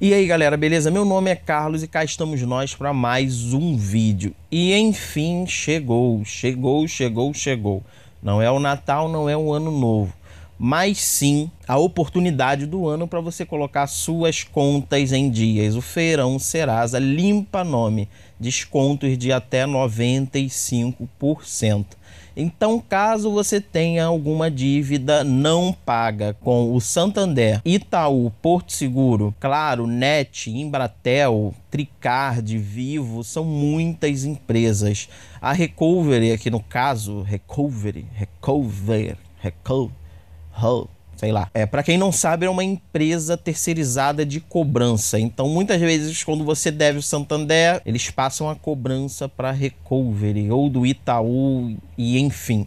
E aí galera, beleza? Meu nome é Carlos e cá estamos nós para mais um vídeo. E enfim, chegou, chegou, chegou, chegou. Não é o Natal, não é o Ano Novo, mas sim a oportunidade do ano para você colocar suas contas em dias. O Feirão Serasa limpa nome, descontos de até 95%. Então, caso você tenha alguma dívida não paga com o Santander, Itaú, Porto Seguro, Claro, Net, Embratel, Tricard, Vivo, são muitas empresas. A Recovery aqui no caso, Recovery, Recover, Recover, sei lá. É, para quem não sabe, é uma empresa terceirizada de cobrança. Então, muitas vezes, quando você deve o Santander, eles passam a cobrança para Recovery ou do Itaú e enfim.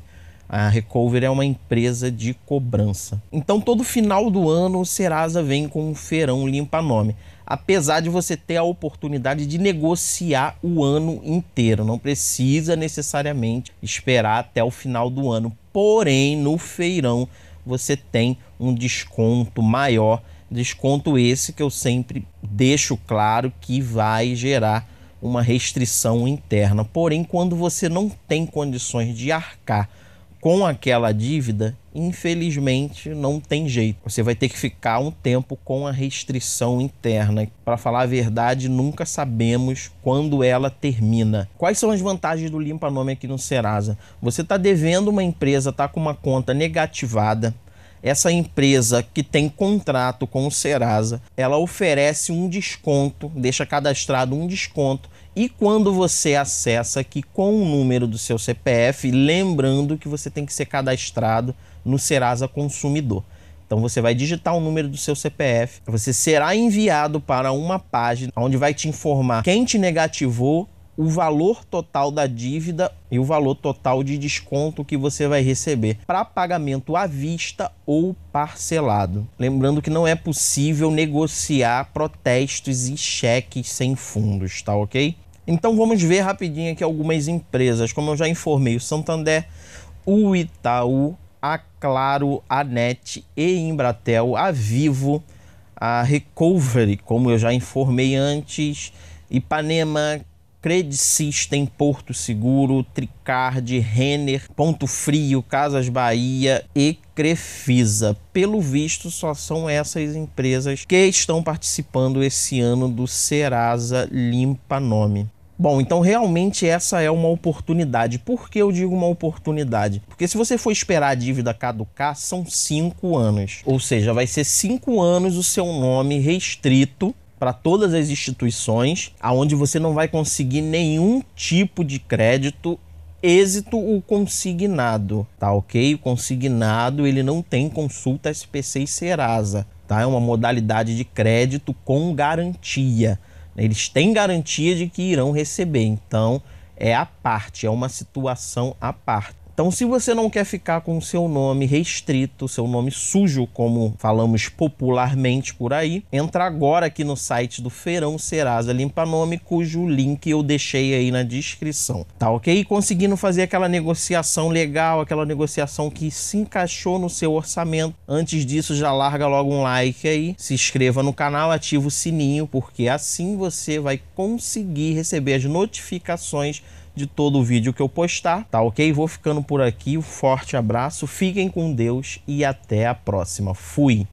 A Recovery é uma empresa de cobrança. Então, todo final do ano, o Serasa vem com um feirão limpa-nome. Apesar de você ter a oportunidade de negociar o ano inteiro, não precisa necessariamente esperar até o final do ano. Porém, no feirão, você tem um desconto maior. Desconto esse que eu sempre deixo claro que vai gerar uma restrição interna. Porém, quando você não tem condições de arcar com aquela dívida, infelizmente não tem jeito. Você vai ter que ficar um tempo com a restrição interna. Para falar a verdade, nunca sabemos quando ela termina. Quais são as vantagens do limpa nome aqui no Serasa? Você está devendo uma empresa, está com uma conta negativada. Essa empresa que tem contrato com o Serasa, ela oferece um desconto, deixa cadastrado um desconto e quando você acessa aqui com o número do seu CPF, lembrando que você tem que ser cadastrado no Serasa Consumidor. Então você vai digitar o número do seu CPF, você será enviado para uma página onde vai te informar quem te negativou, o valor total da dívida e o valor total de desconto que você vai receber para pagamento à vista ou parcelado. Lembrando que não é possível negociar protestos e cheques sem fundos, tá ok? Então vamos ver rapidinho aqui algumas empresas. Como eu já informei, o Santander, o Itaú, a Claro, a NET e Embratel, a Vivo, a Recovery, como eu já informei antes, Ipanema, Credit System, Porto Seguro, Tricard, Renner, Ponto Frio, Casas Bahia e Crefisa. Pelo visto, só são essas empresas que estão participando esse ano do Serasa Limpa Nome. Bom, então realmente essa é uma oportunidade. Por que eu digo uma oportunidade? Porque se você for esperar a dívida caducar, são cinco anos. Ou seja, vai ser cinco anos o seu nome restrito para todas as instituições, aonde você não vai conseguir nenhum tipo de crédito êxito o consignado, tá ok? O consignado ele não tem consulta SPC e Serasa, tá? É uma modalidade de crédito com garantia. Eles têm garantia de que irão receber. Então, é a parte, é uma situação à parte. Então, se você não quer ficar com o seu nome restrito, seu nome sujo, como falamos popularmente por aí, entra agora aqui no site do Feirão Serasa Limpa Nome, cujo link eu deixei aí na descrição, tá ok? E conseguindo fazer aquela negociação legal, aquela negociação que se encaixou no seu orçamento. Antes disso, já larga logo um like aí, se inscreva no canal, ativa o sininho, porque assim você vai conseguir receber as notificações de todo o vídeo que eu postar, tá ok? Vou ficando por aqui, um forte abraço, fiquem com Deus e até a próxima. Fui!